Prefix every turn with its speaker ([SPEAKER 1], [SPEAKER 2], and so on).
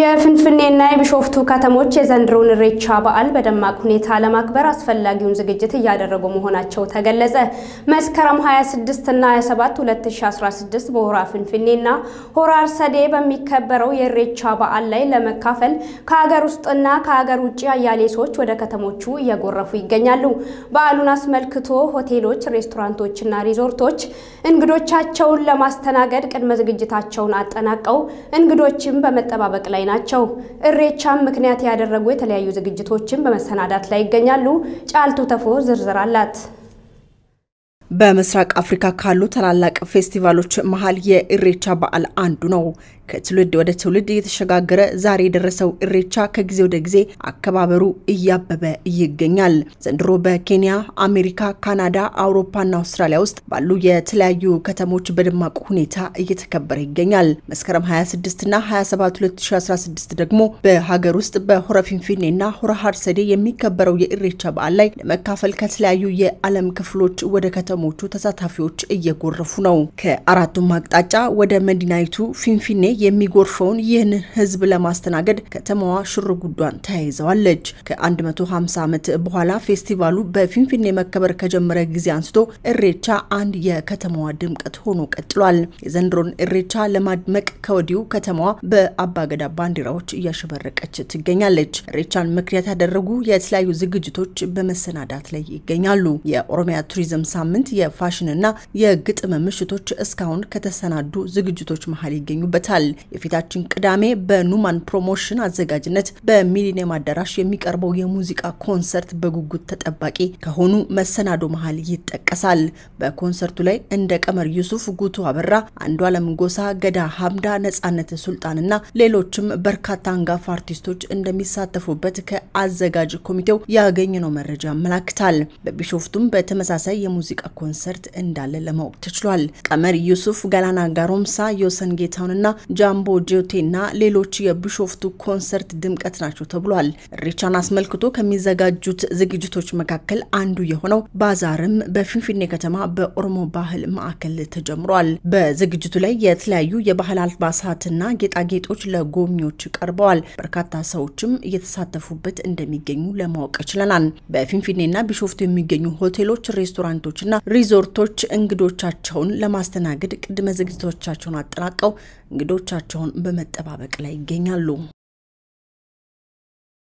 [SPEAKER 1] የፍንፍኔና የቢሾፍቱ ከተሞች የዘንድሮውን ኢሬቻ በዓል በደማቅ ሁኔታ ለማክበር አስፈላጊውን ዝግጅት እያደረጉ መሆናቸው ተገለጸ። መስከረም 26 እና 27 2016 በሆራ ፍንፍኔና ሆራ አርሰዴ በሚከበረው የኢሬቻ በዓል ላይ ለመካፈል ከሀገር ውስጥና ከሀገር ውጭ አያሌ ሰዎች ወደ ከተሞቹ እየጎረፉ ይገኛሉ። በዓሉን አስመልክቶ ሆቴሎች፣ ሬስቶራንቶችና ሪዞርቶች እንግዶቻቸውን ለማስተናገድ ቅድመ ዝግጅታቸውን አጠናቀው እንግዶችን በመጠባበቅ ላይ ላይ ናቸው። እሬቻም ምክንያት ያደረጉ የተለያዩ ዝግጅቶችን በመሰናዳት ላይ ይገኛሉ። ጫልቱ ተፎ ዝርዝር አላት።
[SPEAKER 2] በምስራቅ አፍሪካ ካሉ ታላላቅ ፌስቲቫሎች መሀል የኢሬቻ በዓል አንዱ ነው። ከትውልድ ወደ ትውልድ እየተሸጋገረ ዛሬ የደረሰው ኢሬቻ ከጊዜ ወደ ጊዜ አከባበሩ እያበበ ይገኛል። ዘንድሮ በኬንያ፣ አሜሪካ፣ ካናዳ፣ አውሮፓና አውስትራሊያ ውስጥ ባሉ የተለያዩ ከተሞች በደማቁ ሁኔታ እየተከበረ ይገኛል። መስከረም 26ና 27 2016 ደግሞ በሀገር ውስጥ በሆረ ፊንፊኔና ሆረ ሀርሰዴ የሚከበረው የኢሬቻ በዓል ላይ ለመካፈል ከተለያዩ የዓለም ክፍሎች ወደ ከተሞ ከተሞቹ ተሳታፊዎች እየጎረፉ ነው። ከአራቱም አቅጣጫ ወደ መዲናይቱ ፊንፊኔ የሚጎርፈውን ይህንን ህዝብ ለማስተናገድ ከተማዋ ሽር ጉዷን ተያይዘዋለች። ከ150 ዓመት በኋላ ፌስቲቫሉ በፊንፊኔ መከበር ከጀመረ ጊዜ አንስቶ እሬቻ አንድ የከተማዋ ድምቀት ሆኖ ቀጥሏል። የዘንድሮን እሬቻ ለማድመቅ ከወዲሁ ከተማዋ በአባገዳ ባንዲራዎች እያሸበረቀች ትገኛለች። እሬቻን ምክንያት ያደረጉ የተለያዩ ዝግጅቶች በመሰናዳት ላይ ይገኛሉ። የኦሮሚያ ቱሪዝም ሳምንት የፋሽንና የግጥም ምሽቶች እስካሁን ከተሰናዱ ዝግጅቶች መሀል ይገኙበታል። የፊታችን ቅዳሜ በኑማን ፕሮሞሽን አዘጋጅነት በሚሊኒየም አዳራሽ የሚቀርበው የሙዚቃ ኮንሰርት በጉጉት ተጠባቂ ከሆኑ መሰናዶ መሀል ይጠቀሳል። በኮንሰርቱ ላይ እንደ ቀመር ዩሱፍ፣ ጉቱ አበራ፣ አንዷለም ጎሳ፣ ገዳ ሀምዳ፣ ነጻነት ሱልጣንና ሌሎችም በርካታ አንጋፋ አርቲስቶች እንደሚሳተፉበት ከአዘጋጅ ኮሚቴው ያገኘነው መረጃ ያመላክታል። በቢሾፍቱም በተመሳሳይ የሙዚቃ ኮንሰርት እንዳለ ለማወቅ ተችሏል። ቀመር ዩሱፍ፣ ገላና ጋሮምሳ፣ ዮሰን ጌታውንና ጃምቦ ጆቴና ሌሎች የቢሾፍቱ ኮንሰርት ድምቀት ናቸው ተብሏል። ኢሬቻን አስመልክቶ ከሚዘጋጁት ዝግጅቶች መካከል አንዱ የሆነው ባዛርም በፊንፊኔ ከተማ በኦሮሞ ባህል ማዕከል ተጀምሯል። በዝግጅቱ ላይ የተለያዩ የባህል አልባሳትና ጌጣጌጦች ለጎብኚዎች ቀርበዋል። በርካታ ሰዎችም እየተሳተፉበት እንደሚገኙ ለማወቅ ችለናል። በፊንፊኔና ቢሾፍቱ የሚገኙ ሆቴሎች፣ ሬስቶራንቶችና ሪዞርቶች እንግዶቻቸውን ለማስተናገድ ቅድመ ዝግጅቶቻቸውን አጠናቀው እንግዶቻቸውን በመጠባበቅ ላይ ይገኛሉ።